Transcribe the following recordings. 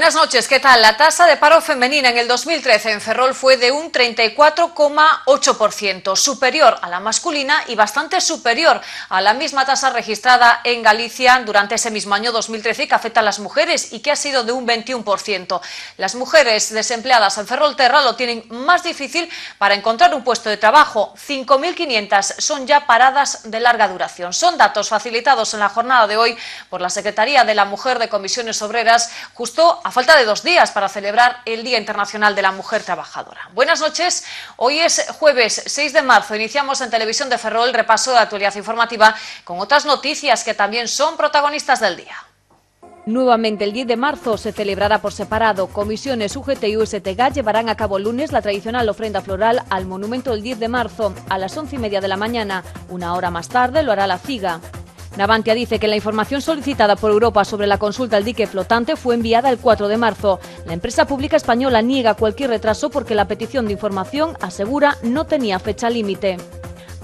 Buenas noches, ¿qué tal? La tasa de paro femenina en el 2013 en Ferrol fue de un 34,8%, superior a la masculina y bastante superior a la misma tasa registrada en Galicia durante ese mismo año 2013 que afecta a las mujeres y que ha sido de un 21%. Las mujeres desempleadas en Terra lo tienen más difícil para encontrar un puesto de trabajo. 5.500 son ya paradas de larga duración. Son datos facilitados en la jornada de hoy por la Secretaría de la Mujer de Comisiones Obreras justo a a falta de dos días para celebrar el Día Internacional de la Mujer Trabajadora. Buenas noches, hoy es jueves 6 de marzo. Iniciamos en Televisión de Ferrol el repaso de actualidad informativa con otras noticias que también son protagonistas del día. Nuevamente el 10 de marzo se celebrará por separado. Comisiones UGT y USTG llevarán a cabo lunes la tradicional ofrenda floral al monumento el 10 de marzo a las 11 y media de la mañana. Una hora más tarde lo hará la CIGA. Navantia dice que la información solicitada por Europa sobre la consulta al dique flotante fue enviada el 4 de marzo. La empresa pública española niega cualquier retraso porque la petición de información, asegura, no tenía fecha límite.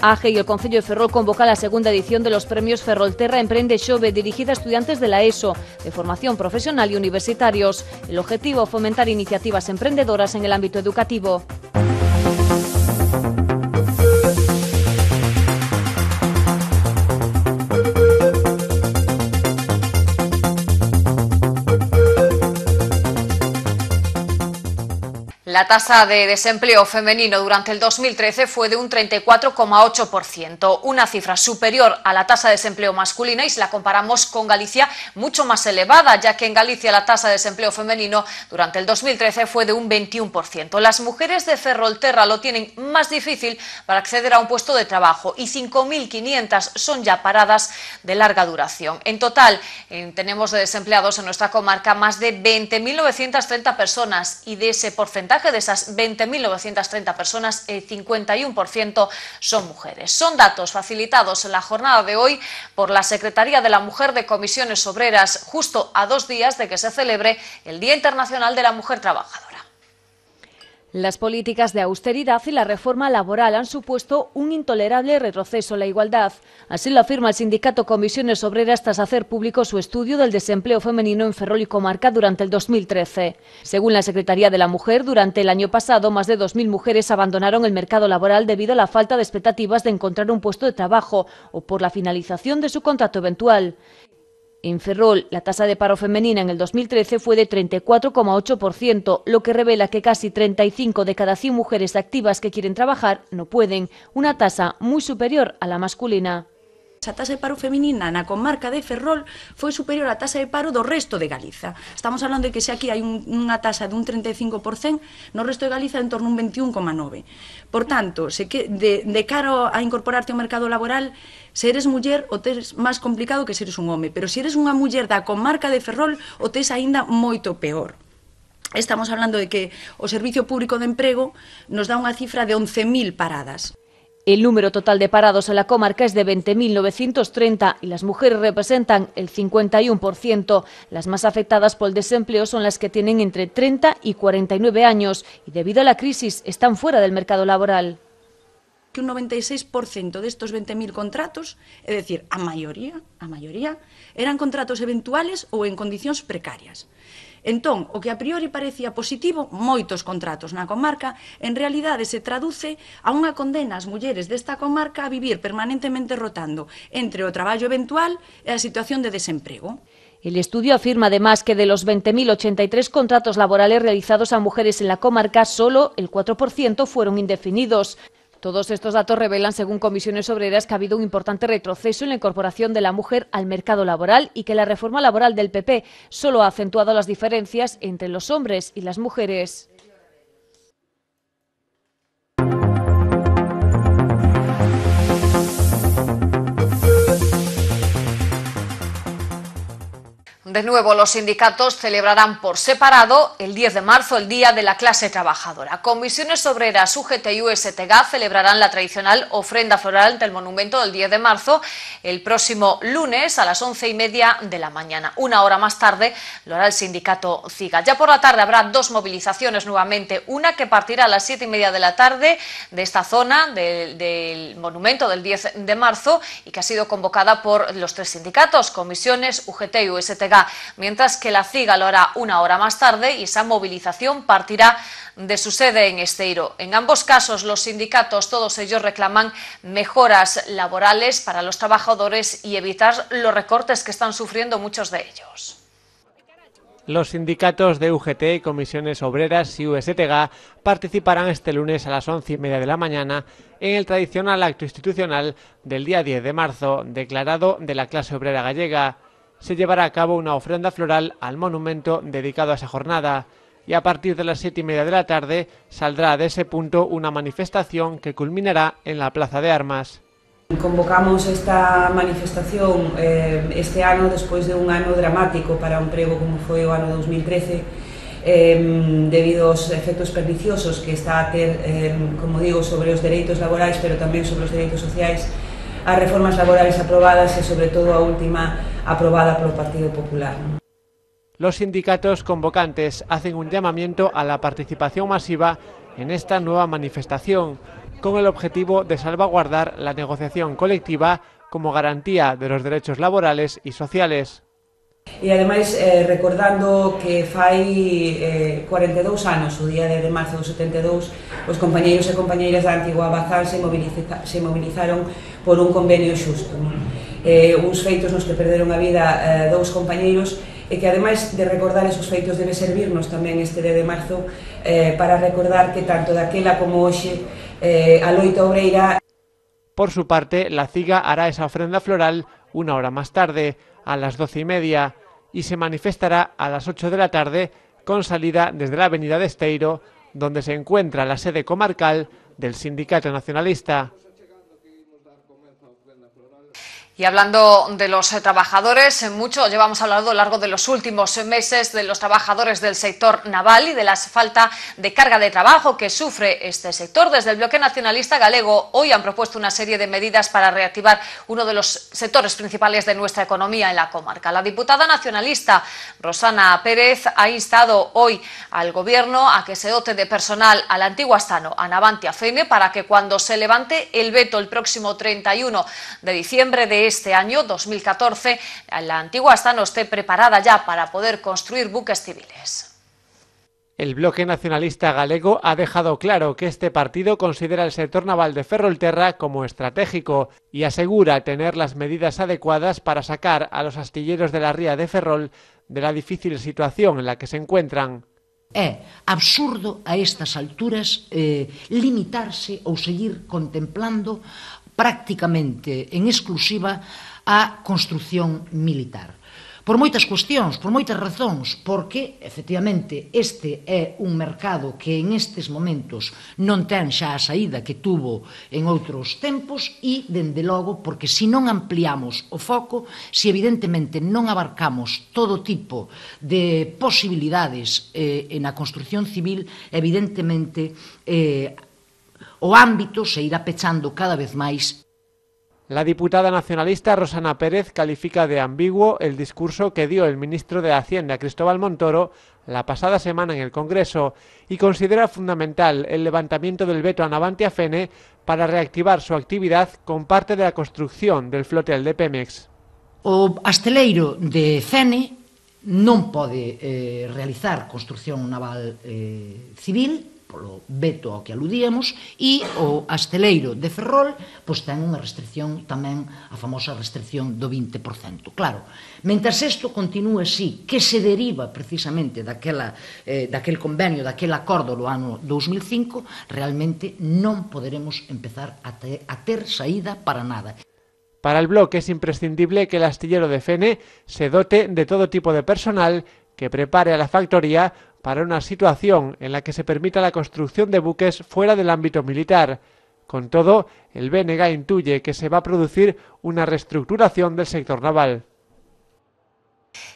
AGE y el Concello de Ferrol convoca la segunda edición de los premios Ferrolterra Emprende Chove, dirigida a estudiantes de la ESO, de formación profesional y universitarios. El objetivo, fomentar iniciativas emprendedoras en el ámbito educativo. La tasa de desempleo femenino durante el 2013 fue de un 34,8%, una cifra superior a la tasa de desempleo masculina y si la comparamos con Galicia, mucho más elevada, ya que en Galicia la tasa de desempleo femenino durante el 2013 fue de un 21%. Las mujeres de Ferrolterra lo tienen más difícil para acceder a un puesto de trabajo y 5.500 son ya paradas de larga duración. En total, eh, tenemos desempleados en nuestra comarca más de 20.930 personas y de ese porcentaje de esas 20.930 personas, el 51% son mujeres. Son datos facilitados en la jornada de hoy por la Secretaría de la Mujer de Comisiones Obreras, justo a dos días de que se celebre el Día Internacional de la Mujer Trabajadora. Las políticas de austeridad y la reforma laboral han supuesto un intolerable retroceso a la igualdad. Así lo afirma el sindicato Comisiones Obreras tras hacer público su estudio del desempleo femenino en Ferrol y Comarca durante el 2013. Según la Secretaría de la Mujer, durante el año pasado más de 2.000 mujeres abandonaron el mercado laboral debido a la falta de expectativas de encontrar un puesto de trabajo o por la finalización de su contrato eventual. En Ferrol, la tasa de paro femenina en el 2013 fue de 34,8%, lo que revela que casi 35 de cada 100 mujeres activas que quieren trabajar no pueden, una tasa muy superior a la masculina. a tasa de paro feminina na comarca de Ferrol foi superior á tasa de paro do resto de Galiza. Estamos hablando de que se aquí hai un, unha tasa dun 35%, no resto de Galiza en torno a un 21,9%. Por tanto, se que de, de caro a incorporarte ao mercado laboral, se eres muller o tes máis complicado que se eres un home, pero se eres unha muller da comarca de Ferrol o tes aínda moito peor. Estamos hablando de que o Servicio Público de Emprego nos dá unha cifra de 11.000 paradas. El número total de parados en la comarca es de 20.930 y las mujeres representan el 51%. Las más afectadas por el desempleo son las que tienen entre 30 y 49 años y debido a la crisis están fuera del mercado laboral. Que un 96% de estos 20.000 contratos, es decir, a mayoría, a mayoría, eran contratos eventuales o en condiciones precarias. Entón, o que a priori parecía positivo, moitos contratos na comarca, en realidade se traduce a unha condena ás mulleres desta comarca a vivir permanentemente rotando entre o traballo eventual e a situación de desemprego. El estudio afirma además que de los 20.083 contratos laborales realizados a mujeres en la comarca, solo el 4% fueron indefinidos. Todos estos datos revelan, según comisiones obreras, que ha habido un importante retroceso en la incorporación de la mujer al mercado laboral y que la reforma laboral del PP solo ha acentuado las diferencias entre los hombres y las mujeres. De nuevo, los sindicatos celebrarán por separado el 10 de marzo el Día de la Clase Trabajadora. Comisiones Obreras, UGT y USTG celebrarán la tradicional ofrenda floral del monumento del 10 de marzo el próximo lunes a las once y media de la mañana. Una hora más tarde lo hará el sindicato CIGA. Ya por la tarde habrá dos movilizaciones nuevamente, una que partirá a las siete y media de la tarde de esta zona del, del monumento del 10 de marzo y que ha sido convocada por los tres sindicatos, comisiones, UGT y USTG mientras que la CIGA lo hará una hora más tarde y esa movilización partirá de su sede en Esteiro. En ambos casos, los sindicatos, todos ellos reclaman mejoras laborales para los trabajadores y evitar los recortes que están sufriendo muchos de ellos. Los sindicatos de UGT, y Comisiones Obreras y USTGA participarán este lunes a las once y media de la mañana en el tradicional acto institucional del día 10 de marzo, declarado de la clase obrera gallega se llevará a cabo una ofrenda floral al monumento dedicado a esa jornada y a partir de las siete y media de la tarde saldrá de ese punto una manifestación que culminará en la Plaza de Armas. Convocamos esta manifestación eh, este año después de un año dramático para un prego como fue el año 2013 eh, debido a efectos perniciosos que está a tener, em, como digo, sobre los derechos laborales... pero también sobre los derechos sociales a reformas laborales aprobadas y sobre todo, a última aprobada por el Partido Popular. Los sindicatos convocantes hacen un llamamiento a la participación masiva en esta nueva manifestación, con el objetivo de salvaguardar la negociación colectiva como garantía de los derechos laborales y sociales. Y además eh, recordando que fai 42 años, su día de marzo do 72, ...los compañeros y compañeras de e e antigua Bazán se movilizaron por un convenio justo. Eh, Unos feitos nos que perderon la vida eh, dos compañeros compañeiros e que además de recordar esos feitos debe servirnos también este día de marzo eh, para recordar que tanto daquela como hoxe eh, a loita obreira Por su parte, la CIGA hará esa ofrenda floral una hora más tarde, a las doce y media, y se manifestará a las 8 de la tarde con salida desde la avenida de Esteiro, donde se encuentra la sede comarcal del Sindicato Nacionalista. Y hablando de los eh, trabajadores, eh, mucho llevamos hablando a lo largo de los últimos eh, meses de los trabajadores del sector naval y de la falta de carga de trabajo que sufre este sector. Desde el bloque nacionalista galego hoy han propuesto una serie de medidas para reactivar uno de los sectores principales de nuestra economía en la comarca. La diputada nacionalista Rosana Pérez ha instado hoy al Gobierno a que se dote de personal al antiguo astano, a Navantia Fene, para que cuando se levante el veto el próximo 31 de diciembre de este año 2014, la antigua no esté preparada ya para poder construir buques civiles. El bloque nacionalista galego ha dejado claro que este partido considera el sector naval de Ferrolterra como estratégico y asegura tener las medidas adecuadas para sacar a los astilleros de la ría de Ferrol de la difícil situación en la que se encuentran. Es absurdo a estas alturas eh, limitarse o seguir contemplando prácticamente en exclusiva á construción militar. Por moitas cuestións, por moitas razóns, porque, efectivamente, este é un mercado que en estes momentos non ten xa a saída que tuvo en outros tempos e, dende logo, porque se non ampliamos o foco, se evidentemente non abarcamos todo tipo de posibilidades eh, na construción civil, evidentemente eh, o ámbito se irá pechando cada vez más. La diputada nacionalista Rosana Pérez califica de ambiguo el discurso que dio el ministro de Hacienda Cristóbal Montoro la pasada semana en el Congreso y considera fundamental el levantamiento del veto a Navantia Fene para reactivar su actividad con parte de la construcción del flotel de Pemex. O asteleiro de Fene no puede eh, realizar construcción naval eh, civil polo veto ao que aludíamos e o asteleiro de Ferrol pois ten unha restricción tamén a famosa restricción do 20%. Claro, mentre isto continúa así, que se deriva precisamente daquela, eh, daquel convenio, daquel acordo do ano 2005, realmente non poderemos empezar a, te, a ter saída para nada. Para el bloque es imprescindible que el astillero de Fene se dote de todo tipo de personal que prepare a la factoría para una situación en la que se permita la construcción de buques fuera del ámbito militar. Con todo, el BNG intuye que se va a producir una reestructuración del sector naval.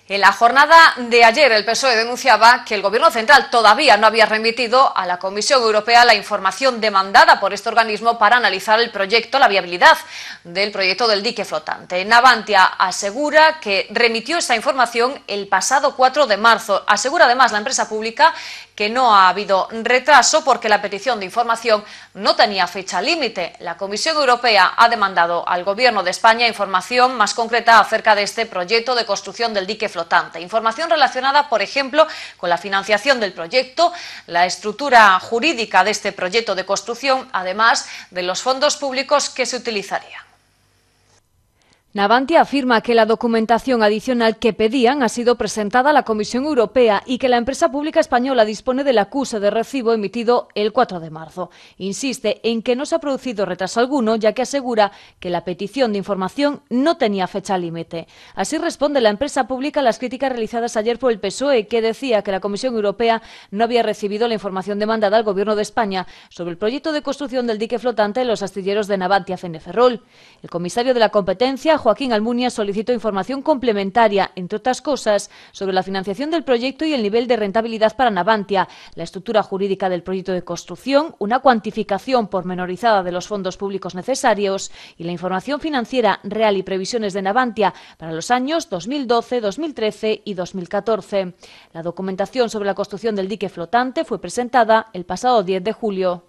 En la jornada de ayer, el PSOE denunciaba que el Gobierno central todavía no había remitido a la Comisión Europea la información demandada por este organismo para analizar el proyecto, la viabilidad del proyecto del dique flotante. Navantia asegura que remitió esta información el pasado 4 de marzo. Asegura además la empresa pública que no ha habido retraso porque la petición de información no tenía fecha límite. La Comisión Europea ha demandado al Gobierno de España información más concreta acerca de este proyecto de construcción del dique flotante. Información relacionada, por ejemplo, con la financiación del proyecto, la estructura jurídica de este proyecto de construcción, además de los fondos públicos que se utilizarían. Navantia afirma que la documentación adicional que pedían ha sido presentada a la Comisión Europea y que la empresa pública española dispone del acuse de recibo emitido el 4 de marzo. Insiste en que no se ha producido retraso alguno, ya que asegura que la petición de información no tenía fecha límite. Así responde la empresa pública a las críticas realizadas ayer por el PSOE, que decía que la Comisión Europea no había recibido la información demandada al Gobierno de España sobre el proyecto de construcción del dique flotante en los astilleros de Navantia Feneferrol. El comisario de la competencia Joaquín Almunia solicitó información complementaria, entre otras cosas, sobre la financiación del proyecto y el nivel de rentabilidad para Navantia, la estructura jurídica del proyecto de construcción, una cuantificación pormenorizada de los fondos públicos necesarios y la información financiera real y previsiones de Navantia para los años 2012, 2013 y 2014. La documentación sobre la construcción del dique flotante fue presentada el pasado 10 de julio.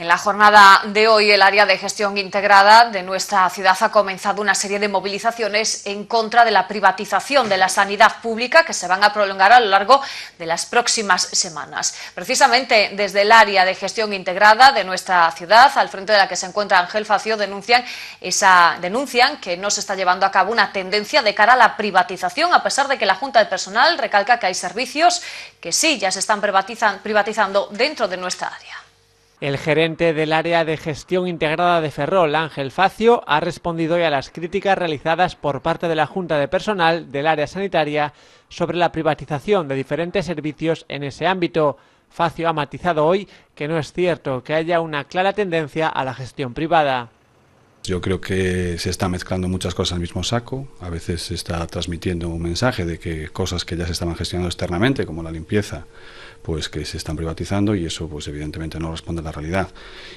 En la jornada de hoy, el área de gestión integrada de nuestra ciudad ha comenzado una serie de movilizaciones en contra de la privatización de la sanidad pública que se van a prolongar a lo largo de las próximas semanas. Precisamente desde el área de gestión integrada de nuestra ciudad, al frente de la que se encuentra Ángel Facio, denuncian, esa, denuncian que no se está llevando a cabo una tendencia de cara a la privatización, a pesar de que la Junta de Personal recalca que hay servicios que sí, ya se están privatizando dentro de nuestra área. El gerente del área de gestión integrada de Ferrol, Ángel Facio, ha respondido hoy a las críticas realizadas por parte de la Junta de Personal del área sanitaria sobre la privatización de diferentes servicios en ese ámbito. Facio ha matizado hoy que no es cierto que haya una clara tendencia a la gestión privada. Yo creo que se está mezclando muchas cosas al mismo saco. A veces se está transmitiendo un mensaje de que cosas que ya se estaban gestionando externamente, como la limpieza, pues que se están privatizando y eso pues evidentemente no responde a la realidad.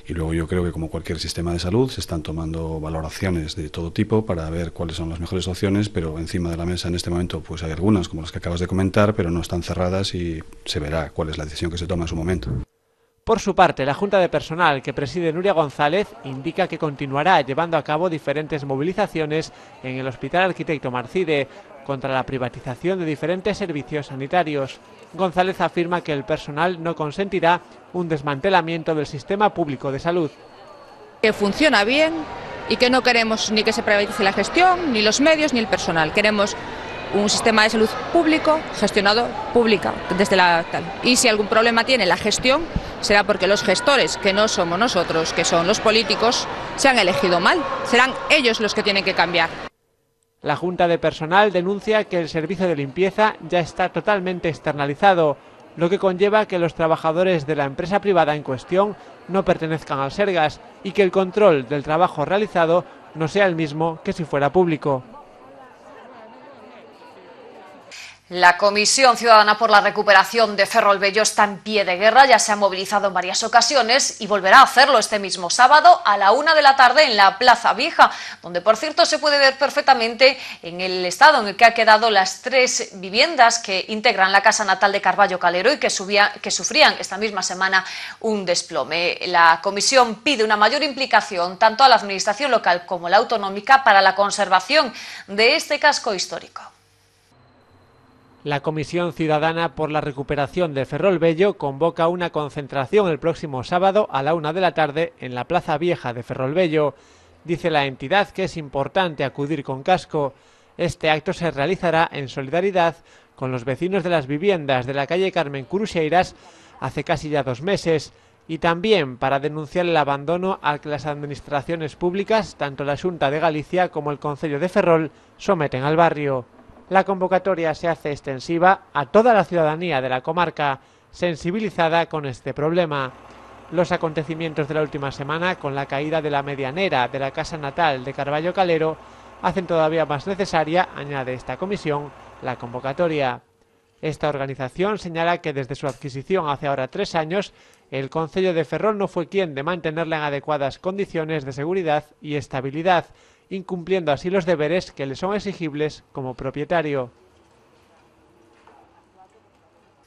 Y luego yo creo que como cualquier sistema de salud se están tomando valoraciones de todo tipo para ver cuáles son las mejores opciones, pero encima de la mesa en este momento pues hay algunas como las que acabas de comentar, pero no están cerradas y se verá cuál es la decisión que se toma en su momento. Por su parte, la Junta de Personal que preside Nuria González indica que continuará llevando a cabo diferentes movilizaciones en el Hospital Arquitecto Marcide contra la privatización de diferentes servicios sanitarios. González afirma que el personal no consentirá un desmantelamiento del sistema público de salud. Que funciona bien y que no queremos ni que se privatice la gestión, ni los medios, ni el personal. Queremos un sistema de salud público gestionado pública desde la tal. Y si algún problema tiene la gestión, será porque los gestores, que no somos nosotros, que son los políticos, se han elegido mal. Serán ellos los que tienen que cambiar. La Junta de Personal denuncia que el servicio de limpieza ya está totalmente externalizado, lo que conlleva que los trabajadores de la empresa privada en cuestión no pertenezcan al Sergas y que el control del trabajo realizado no sea el mismo que si fuera público. La Comisión Ciudadana por la Recuperación de Ferrol Bello está en pie de guerra, ya se ha movilizado en varias ocasiones y volverá a hacerlo este mismo sábado a la una de la tarde en la Plaza Vieja, donde por cierto se puede ver perfectamente en el estado en el que han quedado las tres viviendas que integran la casa natal de Carballo Calero y que, que sufrían esta misma semana un desplome. La Comisión pide una mayor implicación tanto a la Administración local como la autonómica para la conservación de este casco histórico. La Comisión Ciudadana por la Recuperación de Ferrol Bello convoca una concentración el próximo sábado a la una de la tarde en la Plaza Vieja de Ferrol Bello. Dice la entidad que es importante acudir con casco. Este acto se realizará en solidaridad con los vecinos de las viviendas de la calle Carmen Curuseiras hace casi ya dos meses y también para denunciar el abandono al que las administraciones públicas, tanto la Junta de Galicia como el Concello de Ferrol, someten al barrio la convocatoria se hace extensiva a toda la ciudadanía de la comarca sensibilizada con este problema. Los acontecimientos de la última semana, con la caída de la medianera de la casa natal de Carballo Calero, hacen todavía más necesaria, añade esta comisión, la convocatoria. Esta organización señala que desde su adquisición hace ahora tres años, el Concello de Ferrol no fue quien de mantenerla en adecuadas condiciones de seguridad y estabilidad, incumpliendo así los deberes que le son exigibles como propietario.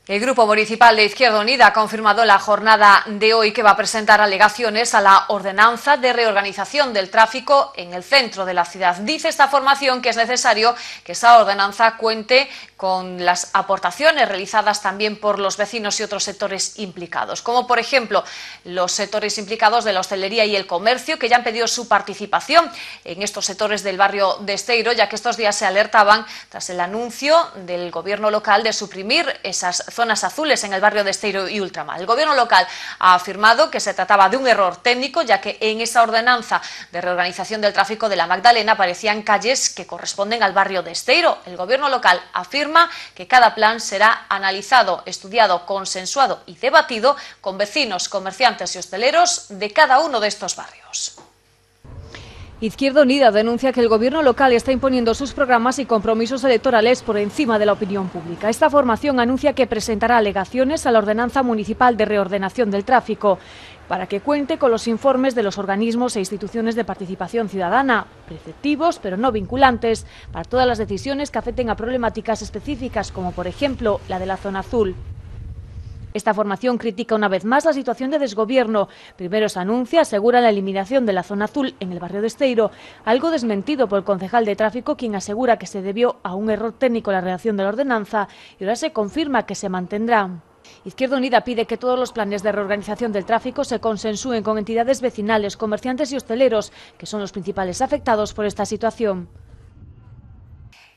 El Grupo Municipal de Izquierda Unida ha confirmado la jornada de hoy que va a presentar alegaciones a la ordenanza de reorganización del tráfico en el centro de la ciudad. Dice esta formación que es necesario que esa ordenanza cuente con las aportaciones realizadas también por los vecinos y otros sectores implicados, como por ejemplo los sectores implicados de la hostelería y el comercio, que ya han pedido su participación en estos sectores del barrio de Esteiro, ya que estos días se alertaban tras el anuncio del gobierno local de suprimir esas zonas azules en el barrio de Esteiro y Ultramar. El gobierno local ha afirmado que se trataba de un error técnico, ya que en esa ordenanza de reorganización del tráfico de la Magdalena aparecían calles que corresponden al barrio de Esteiro. El gobierno local afirma que cada plan será analizado, estudiado, consensuado y debatido con vecinos, comerciantes y hosteleros de cada uno de estos barrios. Izquierda Unida denuncia que el gobierno local está imponiendo sus programas y compromisos electorales por encima de la opinión pública. Esta formación anuncia que presentará alegaciones a la Ordenanza Municipal de Reordenación del Tráfico para que cuente con los informes de los organismos e instituciones de participación ciudadana, preceptivos pero no vinculantes, para todas las decisiones que afecten a problemáticas específicas, como por ejemplo la de la zona azul. Esta formación critica una vez más la situación de desgobierno. Primero se anuncia, asegura la eliminación de la zona azul en el barrio de Esteiro, algo desmentido por el concejal de tráfico, quien asegura que se debió a un error técnico la redacción de la ordenanza y ahora se confirma que se mantendrá. Izquierda Unida pide que todos los planes de reorganización del tráfico se consensúen con entidades vecinales, comerciantes y hosteleros, que son los principales afectados por esta situación.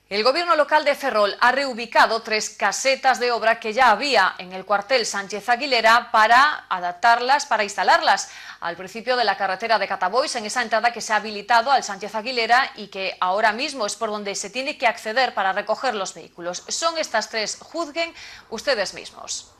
El gobierno local de Ferrol ha reubicado tres casetas de obra que ya había en el cuartel Sánchez Aguilera para adaptarlas, para instalarlas al principio de la carretera de Catabois, en esa entrada que se ha habilitado al Sánchez Aguilera y que ahora mismo es por donde se tiene que acceder para recoger los vehículos. Son estas tres, juzguen ustedes mismos.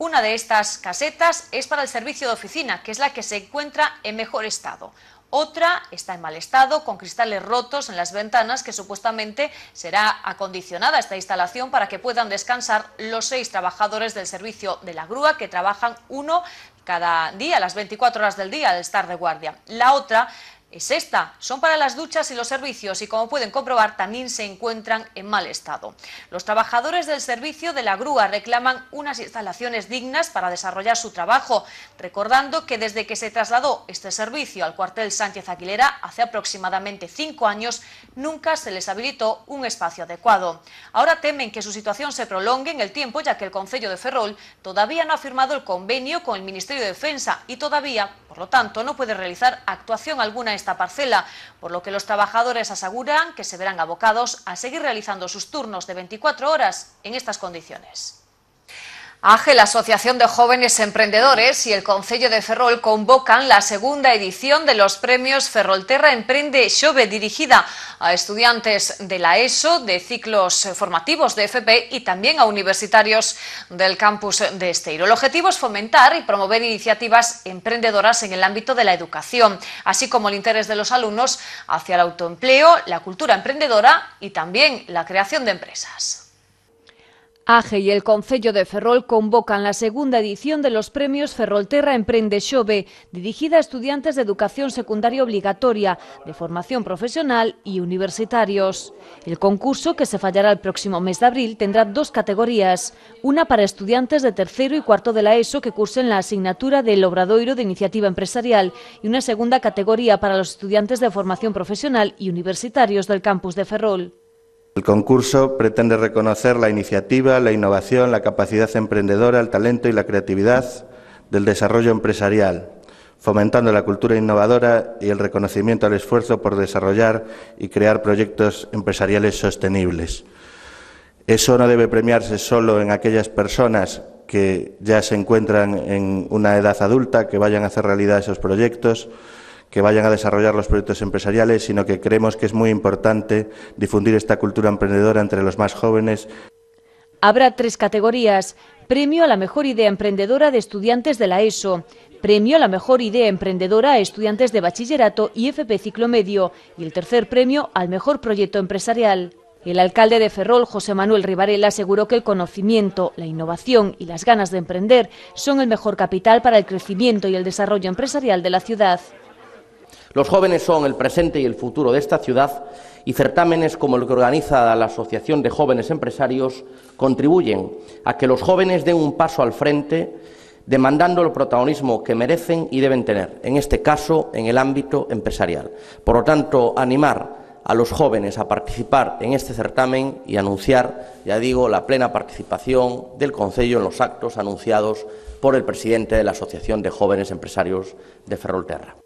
Una de estas casetas es para el servicio de oficina, que es la que se encuentra en mejor estado. Otra está en mal estado, con cristales rotos en las ventanas, que supuestamente será acondicionada esta instalación para que puedan descansar los seis trabajadores del servicio de la grúa, que trabajan uno cada día, las 24 horas del día, al estar de guardia. La otra es esta. Son para las duchas y los servicios y como pueden comprobar también se encuentran en mal estado. Los trabajadores del servicio de la grúa reclaman unas instalaciones dignas para desarrollar su trabajo, recordando que desde que se trasladó este servicio al cuartel Sánchez Aguilera hace aproximadamente cinco años nunca se les habilitó un espacio adecuado. Ahora temen que su situación se prolongue en el tiempo ya que el Concello de Ferrol todavía no ha firmado el convenio con el Ministerio de Defensa y todavía, por lo tanto, no puede realizar actuación alguna en esta parcela, por lo que los trabajadores aseguran que se verán abocados a seguir realizando sus turnos de 24 horas en estas condiciones. AGE, la Asociación de Jóvenes Emprendedores y el Concello de Ferrol convocan la segunda edición de los premios Ferrolterra Emprende Xove dirigida a estudiantes de la ESO, de ciclos formativos de FP y también a universitarios del campus de Esteiro. El objetivo es fomentar y promover iniciativas emprendedoras en el ámbito de la educación, así como el interés de los alumnos hacia el autoempleo, la cultura emprendedora y también la creación de empresas. AGE y el Concello de Ferrol convocan la segunda edición de los premios Ferrolterra Emprende Xove, dirigida a estudiantes de educación secundaria obligatoria, de formación profesional y universitarios. El concurso, que se fallará el próximo mes de abril, tendrá dos categorías, una para estudiantes de tercero y cuarto de la ESO que cursen la asignatura del Obradoiro de Iniciativa Empresarial y una segunda categoría para los estudiantes de formación profesional y universitarios del campus de Ferrol. El concurso pretende reconocer la iniciativa, la innovación, la capacidad emprendedora, el talento y la creatividad del desarrollo empresarial, fomentando la cultura innovadora y el reconocimiento al esfuerzo por desarrollar y crear proyectos empresariales sostenibles. Eso no debe premiarse solo en aquellas personas que ya se encuentran en una edad adulta, que vayan a hacer realidad esos proyectos, que vayan a desarrollar los proyectos empresariales, sino que creemos que es muy importante difundir esta cultura emprendedora entre los más jóvenes. Habrá tres categorías. Premio a la mejor idea emprendedora de estudiantes de la ESO, premio a la mejor idea emprendedora a estudiantes de bachillerato y FP ciclo medio y el tercer premio al mejor proyecto empresarial. El alcalde de Ferrol, José Manuel Rivarela, aseguró que el conocimiento, la innovación y las ganas de emprender son el mejor capital para el crecimiento y el desarrollo empresarial de la ciudad. Los jóvenes son el presente y el futuro de esta ciudad y certámenes como el que organiza la Asociación de Jóvenes Empresarios contribuyen a que los jóvenes den un paso al frente demandando el protagonismo que merecen y deben tener, en este caso en el ámbito empresarial. Por lo tanto, animar a los jóvenes a participar en este certamen y anunciar, ya digo, la plena participación del Consejo en los actos anunciados por el presidente de la Asociación de Jóvenes Empresarios de Ferrolterra.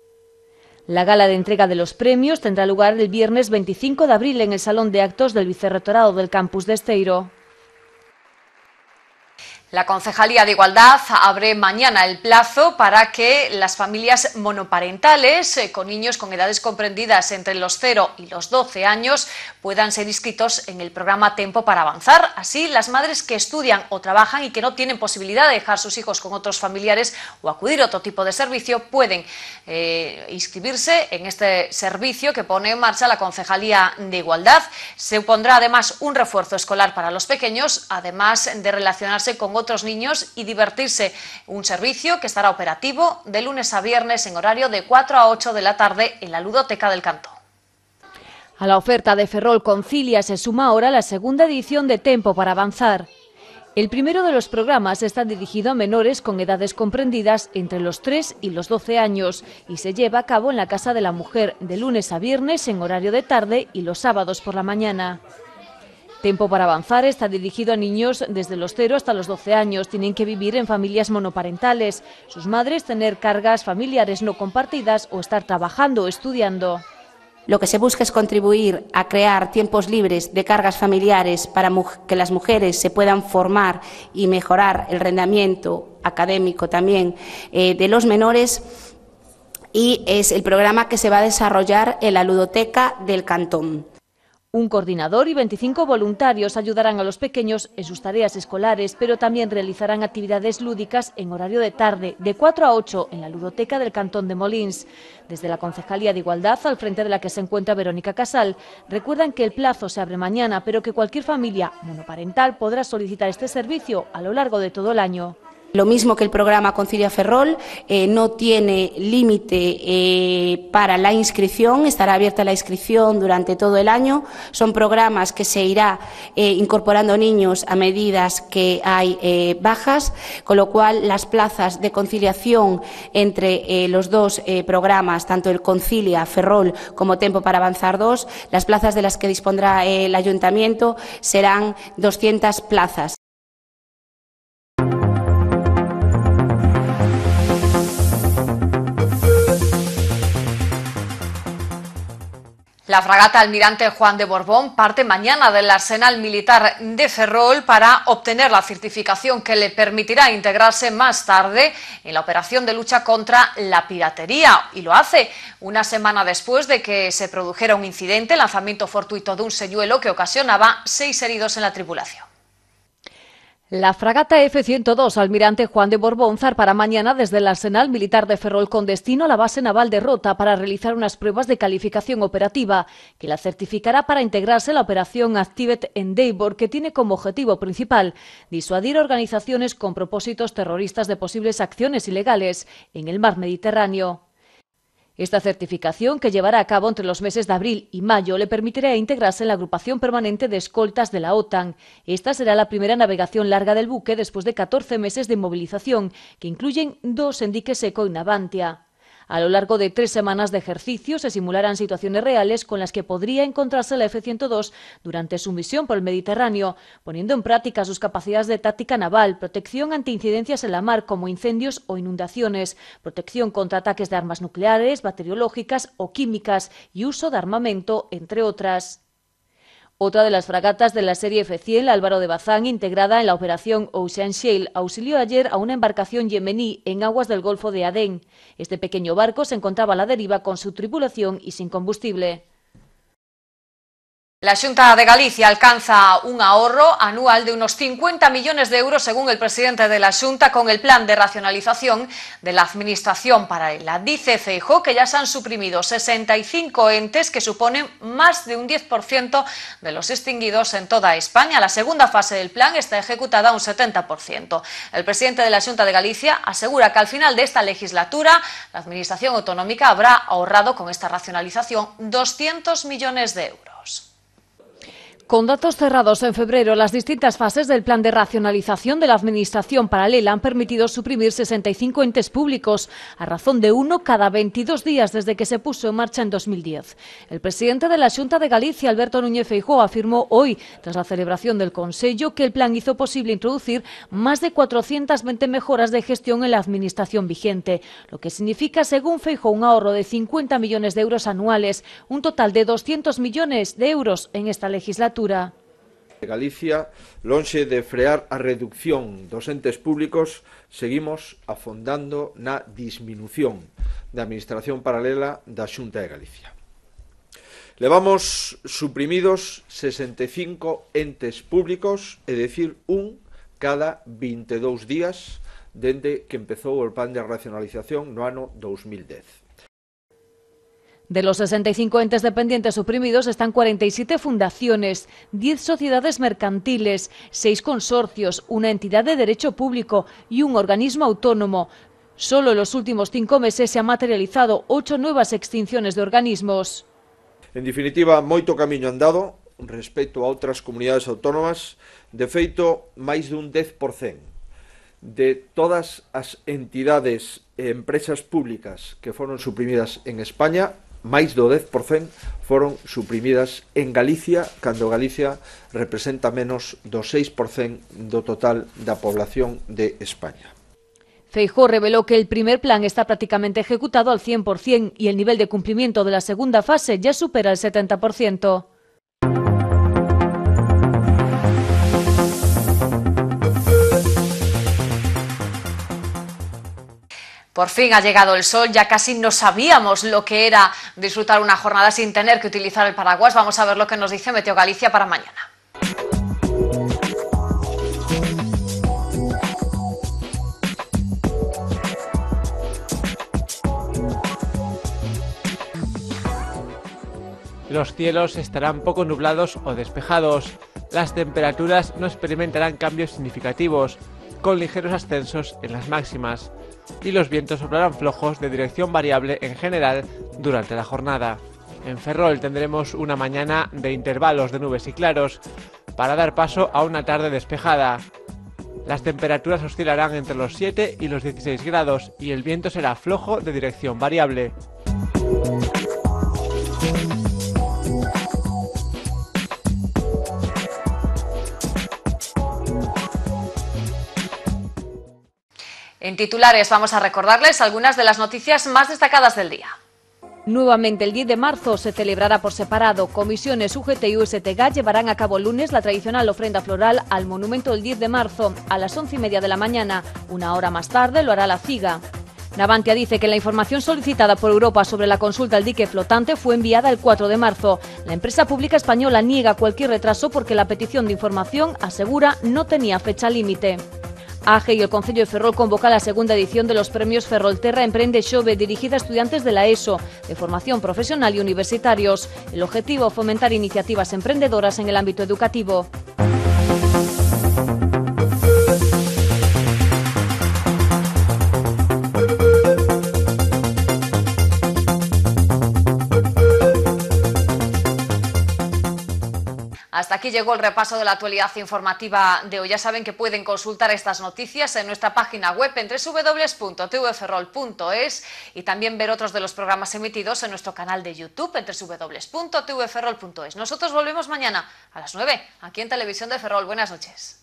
La gala de entrega de los premios tendrá lugar el viernes 25 de abril en el Salón de Actos del Vicerrectorado del Campus de Esteiro. La Concejalía de Igualdad abre mañana el plazo para que las familias monoparentales eh, con niños con edades comprendidas entre los 0 y los 12 años puedan ser inscritos en el programa Tempo para Avanzar. Así, las madres que estudian o trabajan y que no tienen posibilidad de dejar sus hijos con otros familiares o acudir a otro tipo de servicio pueden eh, inscribirse en este servicio que pone en marcha la Concejalía de Igualdad. Se pondrá además un refuerzo escolar para los pequeños, además de relacionarse con otros otros niños y divertirse. Un servicio que estará operativo de lunes a viernes en horario de 4 a 8 de la tarde en la Ludoteca del Canto. A la oferta de Ferrol Concilia se suma ahora la segunda edición de Tempo para Avanzar. El primero de los programas está dirigido a menores con edades comprendidas entre los 3 y los 12 años y se lleva a cabo en la Casa de la Mujer de lunes a viernes en horario de tarde y los sábados por la mañana. Tiempo para avanzar está dirigido a niños desde los 0 hasta los 12 años. Tienen que vivir en familias monoparentales. Sus madres tener cargas familiares no compartidas o estar trabajando o estudiando. Lo que se busca es contribuir a crear tiempos libres de cargas familiares para que las mujeres se puedan formar y mejorar el rendimiento académico también eh, de los menores y es el programa que se va a desarrollar en la ludoteca del cantón. Un coordinador y 25 voluntarios ayudarán a los pequeños en sus tareas escolares, pero también realizarán actividades lúdicas en horario de tarde, de 4 a 8, en la ludoteca del Cantón de Molins. Desde la Concejalía de Igualdad, al frente de la que se encuentra Verónica Casal, recuerdan que el plazo se abre mañana, pero que cualquier familia monoparental podrá solicitar este servicio a lo largo de todo el año. Lo mismo que el programa Concilia Ferrol, eh, no tiene límite eh, para la inscripción, estará abierta la inscripción durante todo el año. Son programas que se irá eh, incorporando niños a medidas que hay bajas, con lo cual las plazas de conciliación entre los dos programas, tanto el Concilia Ferrol como Tempo para Avanzar 2, las plazas de las que dispondrá el Ayuntamiento serán 200 plazas. La fragata almirante Juan de Borbón parte mañana del arsenal militar de Ferrol para obtener la certificación que le permitirá integrarse más tarde en la operación de lucha contra la piratería. Y lo hace una semana después de que se produjera un incidente, lanzamiento fortuito de un señuelo que ocasionaba seis heridos en la tripulación. La fragata F-102 Almirante Juan de Borbón para mañana desde el arsenal militar de Ferrol con destino a la base naval de Rota para realizar unas pruebas de calificación operativa que la certificará para integrarse en la operación Activet Endeavor que tiene como objetivo principal disuadir organizaciones con propósitos terroristas de posibles acciones ilegales en el mar Mediterráneo. Esta certificación, que llevará a cabo entre los meses de abril y mayo, le permitirá integrarse en la agrupación permanente de escoltas de la OTAN. Esta será la primera navegación larga del buque después de 14 meses de movilización, que incluyen dos en dique seco y Navantia. A lo largo de tres semanas de ejercicio se simularán situaciones reales con las que podría encontrarse la F-102 durante su misión por el Mediterráneo, poniendo en práctica sus capacidades de táctica naval, protección ante incidencias en la mar como incendios o inundaciones, protección contra ataques de armas nucleares, bacteriológicas o químicas y uso de armamento, entre otras. Otra de las fragatas de la serie F-100, Álvaro de Bazán, integrada en la operación Ocean Shale, auxilió ayer a una embarcación yemení en aguas del Golfo de Adén. Este pequeño barco se encontraba a la deriva con su tripulación y sin combustible. La Junta de Galicia alcanza un ahorro anual de unos 50 millones de euros, según el presidente de la Junta, con el plan de racionalización de la administración para Dice Feijó que ya se han suprimido 65 entes que suponen más de un 10% de los extinguidos en toda España. La segunda fase del plan está ejecutada a un 70%. El presidente de la Junta de Galicia asegura que al final de esta legislatura la administración autonómica habrá ahorrado con esta racionalización 200 millones de euros. Con datos cerrados en febrero, las distintas fases del plan de racionalización de la Administración paralela han permitido suprimir 65 entes públicos, a razón de uno cada 22 días desde que se puso en marcha en 2010. El presidente de la Junta de Galicia, Alberto Núñez Feijóo, afirmó hoy, tras la celebración del Consejo, que el plan hizo posible introducir más de 420 mejoras de gestión en la Administración vigente, lo que significa, según Feijóo, un ahorro de 50 millones de euros anuales, un total de 200 millones de euros en esta legislatura cultura. Galicia, lonxe de frear a reducción dos entes públicos, seguimos afondando na disminución da administración paralela da Xunta de Galicia. Levamos suprimidos 65 entes públicos, é dicir, un cada 22 días dende que empezou o plan de racionalización no ano 2010. De los 65 entes dependientes suprimidos están 47 fundaciones, 10 sociedades mercantiles, 6 consorcios, una entidad de derecho público y un organismo autónomo. Solo en los últimos cinco meses se han materializado ocho nuevas extinciones de organismos. En definitiva, moito camiño andado respecto a outras comunidades autónomas, de feito, máis dun 10% de todas as entidades e empresas públicas que foron suprimidas en España máis do 10% foron suprimidas en Galicia, cando Galicia representa menos do 6% do total da población de España. Feijó reveló que el primer plan está prácticamente ejecutado al 100% y el nivel de cumplimiento de la segunda fase ya supera el 70%. Por fin ha llegado el sol, ya casi no sabíamos lo que era disfrutar una jornada sin tener que utilizar el paraguas. Vamos a ver lo que nos dice Meteo Galicia para mañana. Los cielos estarán poco nublados o despejados. Las temperaturas no experimentarán cambios significativos, con ligeros ascensos en las máximas y los vientos soplarán flojos de dirección variable en general durante la jornada. En Ferrol tendremos una mañana de intervalos de nubes y claros para dar paso a una tarde despejada. Las temperaturas oscilarán entre los 7 y los 16 grados y el viento será flojo de dirección variable. En titulares vamos a recordarles algunas de las noticias más destacadas del día. Nuevamente el 10 de marzo se celebrará por separado. Comisiones UGT y USTG llevarán a cabo lunes la tradicional ofrenda floral al monumento el 10 de marzo a las 11 y media de la mañana. Una hora más tarde lo hará la CIGA. Navantia dice que la información solicitada por Europa sobre la consulta al dique flotante fue enviada el 4 de marzo. La empresa pública española niega cualquier retraso porque la petición de información, asegura, no tenía fecha límite. AGE y el Consejo de Ferrol convoca la segunda edición de los premios Ferrolterra Emprende Xove, dirigida a estudiantes de la ESO, de formación profesional y universitarios. El objetivo, fomentar iniciativas emprendedoras en el ámbito educativo. Aquí llegó el repaso de la actualidad informativa de hoy. Ya saben que pueden consultar estas noticias en nuestra página web en www.tvferrol.es y también ver otros de los programas emitidos en nuestro canal de YouTube en www.tvferrol.es. Nosotros volvemos mañana a las 9 aquí en Televisión de Ferrol. Buenas noches.